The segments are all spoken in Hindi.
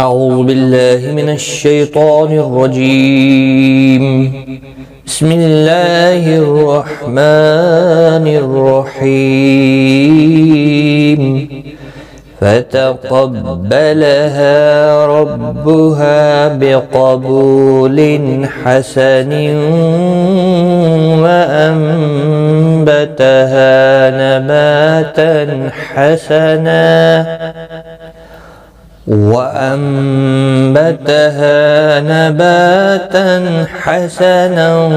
أعوذ بالله من الشيطان الرجيم بسم الله الرحمن الرحيم فتقبلها ربها بقبول حسن وأنبتها نباتا حسنا وأنبتها نباتا حسنا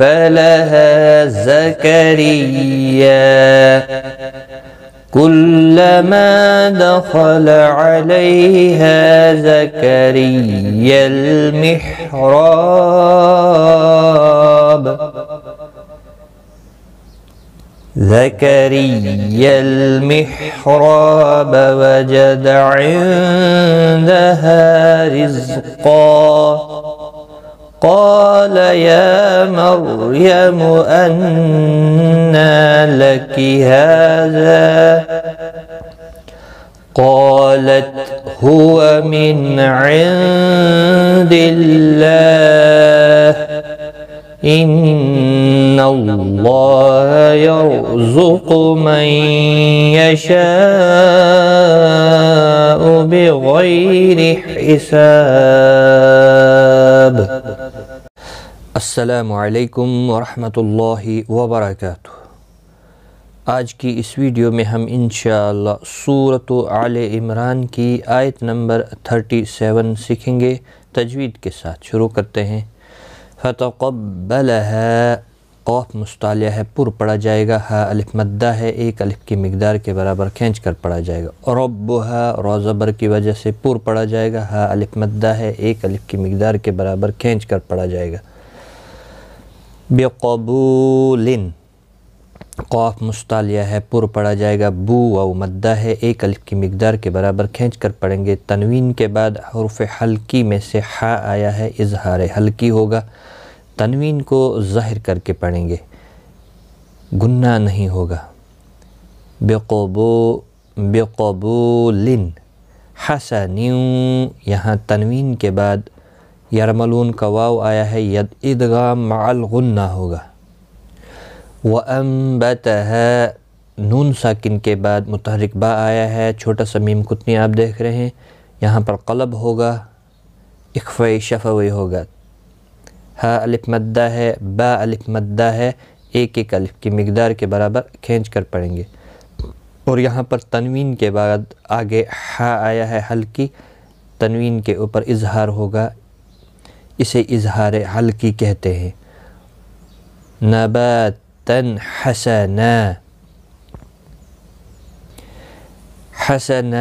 وكفلها زكريا كلما دخل عليها زكريا المحراب زكريا المحراب وجد عندها رزقا قال يا مريم أنى لك هذا قالت هو من عند الله إن الله يرزق من يشاء بغير حساب السلام عليكم ورحمة الله وبركاته आज की इस वीडियो में हम इन सूरत आल इमरान की आयत नंबर 37 सीखेंगे तजवीद के साथ शुरू करते हैं فتقبلها क़ौफ मुस्ताल है पुर पढ़ा जाएगा हा अलिफ मद्दा है एक अलिफ की मकदार के बराबर खींच कर पढ़ा जाएगा अब हा रोज़बर की वजह से पुर पढ़ा जाएगा हा अलिफ मद्दा है एक अलिफ की मकदार के बराबर खींच कर पढ़ा जाएगा बेकबूल क़ौफ मुस्ताल है पुर पढ़ा जाएगा बू व मद्दा है एक अलिफ की मकदार के बराबर खींच कर पढ़ेंगे तनवीन के बाद हरफ हल्की में से हा आया है इजहार हल्की होगा तनवीन को ज़ाहिर करके पढ़ेंगे गुन्ना नहीं होगा बेकोबो बेकोबोलिन हसन यहाँ तनवीन के बाद यरमलून का वाव आया है यद ईदगा मालगुन्ना होगा व अम्बत है नून साकिन के बाद मतहरक बा आया है छोटा सा मीम कुतनी आप देख रहे हैं यहाँ पर कलब होगा इखफ़ शफ़ होगा हा अलिफ मद्दा है बा अलिफ मद्दा है एक एक अलिफ की मकदार के बराबर खींच कर पढ़ेंगे और यहाँ पर तनवीन के बाद आगे हा आया है हल्की तनवीन के ऊपर इजहार होगा इसे इजहार हल्की कहते हैं नबतन हसन हसन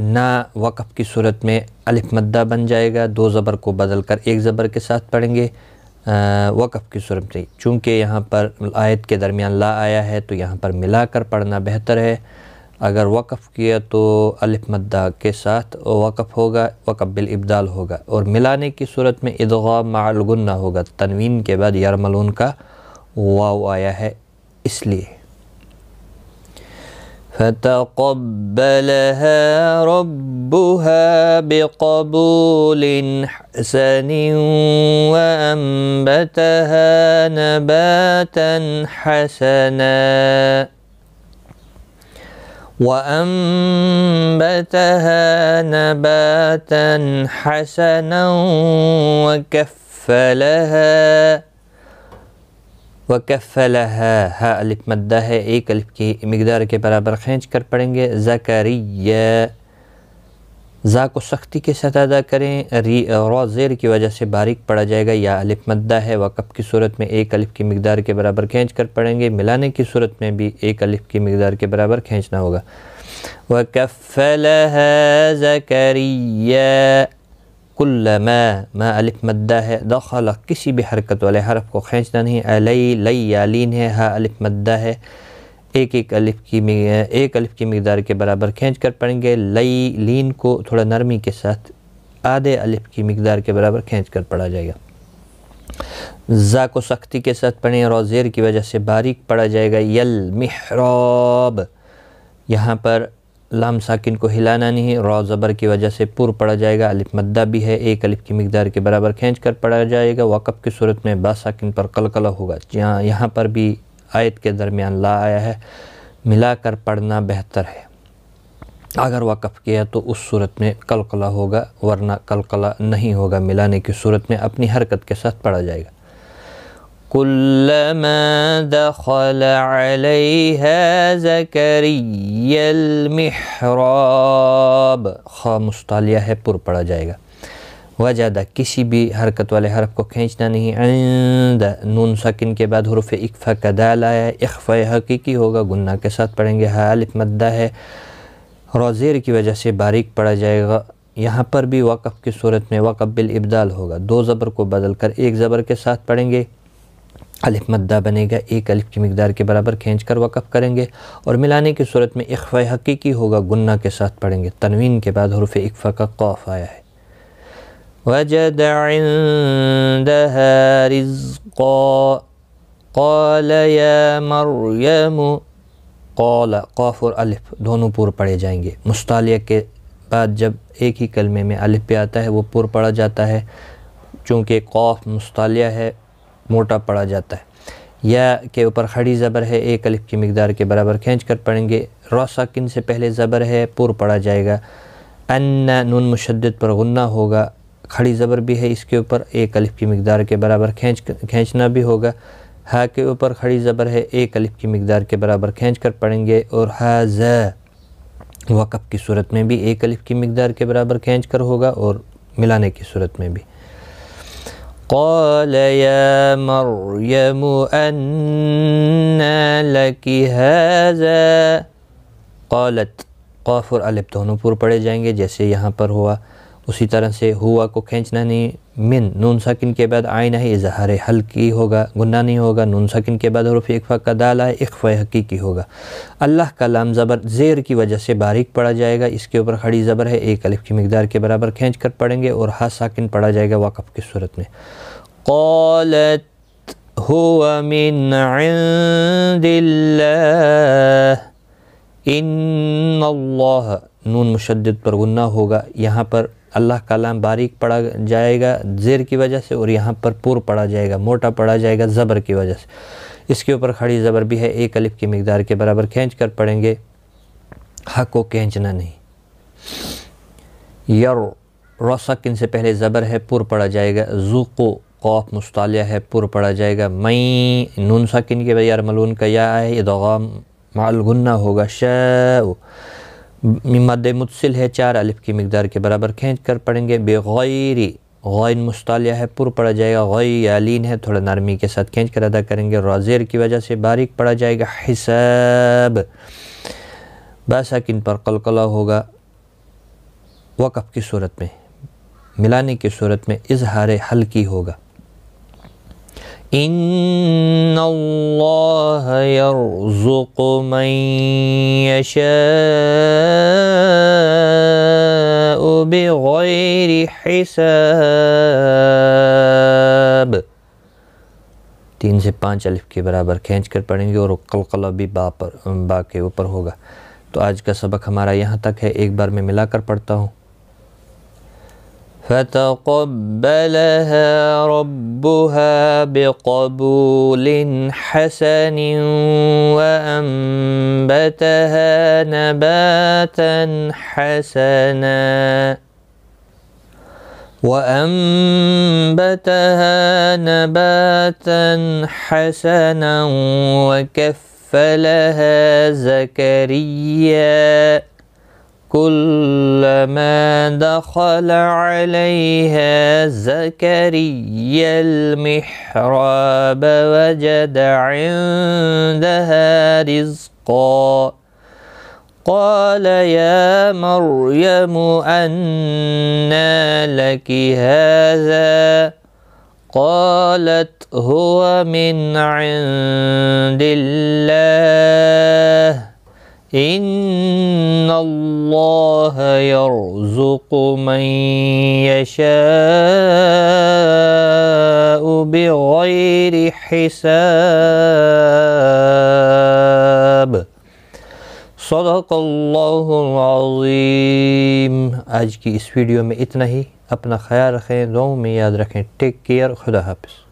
ना वक़ की सूरत में अलिफ मद्दा बन जाएगा दो ज़बर को बदल कर एक ज़बर के साथ पढ़ेंगे वक़ की सूरत में चूँकि यहाँ पर आयत के दरमियान ला आया है तो यहाँ पर मिला कर पढ़ना बेहतर है अगर वक़फ़ किया तो अलिफ मद्दा के साथ वक़फ़ होगा वक़बिल इब्दाल होगा और मिलाने की सूरत में इदगा मालगुन्ना होगा तनवीन के बाद यारमलून का वाव आया है इसलिए فتقبلها ربها بقبول حسن وأنبتها نباتا حسنا وأنبتها نباتا حسنا وكفلها वकफ़लहा हा अलिफ मद्दा है एक अलिफ की मकदार के बराबर खींच कर पढ़ेंगे जकरिया जा को सख्ती के साथ अदा करें री रोज़ेर की वजह से बारीक पड़ा जाएगा या अलिफ मद्दा है वक़ की सूरत में एक अलिफ की मकदार के बराबर खींच कर पढ़ेंगे मिलाने की सूरत में भी एक अलिफ की मकदार के बराबर खींचना होगा है जकरिया कुल मैं मैं अलिफ मद्दा है दखला किसी भी हरकत वाले हरफ को खींचना नहीं अलई लई यालीन है हा अलिफ मद्दा है एक एक अलिफ की एक अलिफ की मकदार के बराबर खींच कर पढ़ेंगे लई लीन को थोड़ा नरमी के साथ आधे अलिफ की मकदार के बराबर खींच कर पढ़ा जाएगा जा को सख्ती के साथ पढ़ें और जेर की वजह से बारीक पढ़ा जाएगा यल महराब यहाँ पर लाम साकिन को हिलाना नहीं है रॉ ज़बर की वजह से पुर पड़ा जाएगा अलिफ मद्दा भी है एक अलिफ की मकदार के बराबर खींच कर पड़ा जाएगा वाकफ़ की सूरत में बा साकिन पर कलकला होगा जहाँ यहाँ पर भी आयत के दरमियान ला आया है मिला कर पढ़ना बेहतर है अगर वाकफ़ किया तो उस सूरत में कलकला होगा वरना कलकला नहीं होगा मिलाने की सूरत में अपनी हरकत के साथ पढ़ा जाएगा كلما دخل عليها زكريا المحراب خا मुस्तालिया है पुर पढ़ा जाएगा वजादा किसी भी हरकत वाले हरफ को खींचना नहीं आंद नून सकिन के बाद हरूफ इकफ़ा का दाल आया है इकफ़ा हकीकी होगा गुन्ना के साथ पढ़ेंगे हालिफ मद्दा है रोज़ेर की वजह से बारीक पढ़ा जाएगा यहाँ पर भी वक़ की सूरत में वक़ बिल इब्दाल होगा दो ज़बर को बदल कर एक ज़बर के साथ पढ़ेंगे अलिफ मद्दा बनेगा एक अलिफ की मकदार के बराबर खींच कर वक़ करेंगे और मिलाने की सूरत में इकफा हकीकी होगा गुन्ना के साथ पढ़ेंगे तनवीन के बाद हरफ इकफ़ा का खौफ आया है कौफ और अलिफ दोनों पुर पढ़े जाएंगे मुस्तालिया के बाद जब एक ही कलमे में अलिफ पे आता है वो पुर पढ़ा जाता है चूँकि कौफ मुस्तालिया है मोटा पड़ा जाता है या के ऊपर खड़ी ज़बर है एक अलिफ की मकदार के बराबर खींच कर पढ़ेंगे रोसा किन से पहले ज़बर है पुर पड़ा जाएगा अन नून मुशद पर गुना होगा खड़ी ज़बर भी है इसके ऊपर एक अलिफ की मकदार के बराबर खींच खींचना भी होगा हा के ऊपर खड़ी ज़बर है एक अलिफ की मकदार के बराबर खींच कर पढ़ेंगे और हा ज वक़ की सूरत में भी एक अलिफ की मकदार के बराबर खींच कर होगा और मिलाने की सूरत में भी قال يا مريم أنى और अलिप दोनों पूर्व पड़े जाएंगे जैसे यहाँ पर हुआ उसी तरह से हुआ को खींचना नहीं मिन नून सकिन के बाद आयन है इजहार हल्की होगा गुना नहीं होगा नून सकिन के बाद हरूफ इकफ़ा का दाल है इकफा हकीकी होगा अल्लाह का लाम ज़बर ज़ेर की वजह से बारीक पड़ा जाएगा इसके ऊपर खड़ी ज़बर है एक अलिफ की मकदार के बराबर खींच कर पड़ेंगे और हा साकिन पड़ा जाएगा वाकफ़ की सूरत में कौलत हुआ मिन नून मुशद पर गुन्ना होगा यहाँ पर अल्लाह कलाम बारीक पढ़ा जाएगा ज़ेर की वजह से और यहाँ पर पुर पढ़ा जाएगा मोटा पढ़ा जाएगा ज़बर की वजह से इसके ऊपर खड़ी ज़बर भी है एक अलिफ की मकदार के बराबर खींच कर पढ़ेंगे हक को खींचना नहीं यर रोसकिन से पहले ज़बर है पुर पढ़ा जाएगा जूको खौफ मुस्तालिया है पुर पढ़ा जाएगा मई नून सकिन के बजाय मलून का या आए ये इदगाम मालगुन्ना होगा शव मद मुतसिल है चार अलिफ की मकदार के बराबर खींच कर पढ़ेंगे बेगैरी गौन मुस्तालिया है पुर पड़ा जाएगा गई आलिन है थोड़ा नरमी के साथ खींच कर अदा करेंगे रोजेर की वजह से बारीक पड़ा जाएगा हिसाब किन पर कलकला होगा वक़ की सूरत में मिलाने की सूरत में इजहार हल्की होगा إن الله يرزق من يشاء بغير حساب तीन से पाँच अलिफ के बराबर खींच कर पढ़ेंगे और कलकला भी बा पर बा के ऊपर होगा तो आज का सबक हमारा यहाँ तक है एक बार मैं मिलाकर पढ़ता हूँ فتقبلها ربها بقبول حسن وانبتها نباتا حسنا وانبتها نباتا حسنا وكفلها زكريا كلما دخل عليها زكريا المحراب وجد عندها رزقا قال يا مريم أنى لك هذا قالت هو من عند الله ان الله يرزق من يشاء بغير حساب صدق الله العظيم اج اس ویڈیو میں اتنا اپنا خیال رکھیں دعاؤں میں رکھیں ٹیک کیئر خدا حافظ